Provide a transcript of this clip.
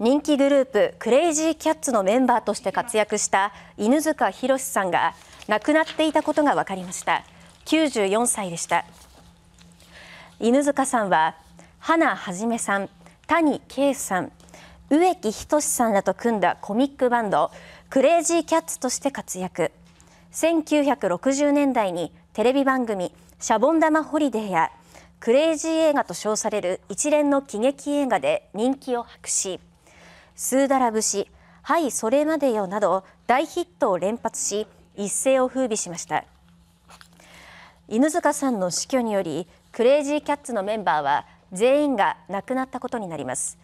人気グループクレイジーキャッツのメンバーとして活躍した犬塚弘さんが亡くなっていたことが分かりました94歳でした犬塚さんは花はじめさん谷圭さん植木仁さんらと組んだコミックバンドクレイジーキャッツとして活躍1960年代にテレビ番組「シャボン玉ホリデー」や「クレイジー映画」と称される一連の喜劇映画で人気を博しスーダラ節、はい、それまでよなど大ヒットを連発し、一世を風靡しました。犬塚さんの死去により、クレイジーキャッツのメンバーは全員が亡くなったことになります。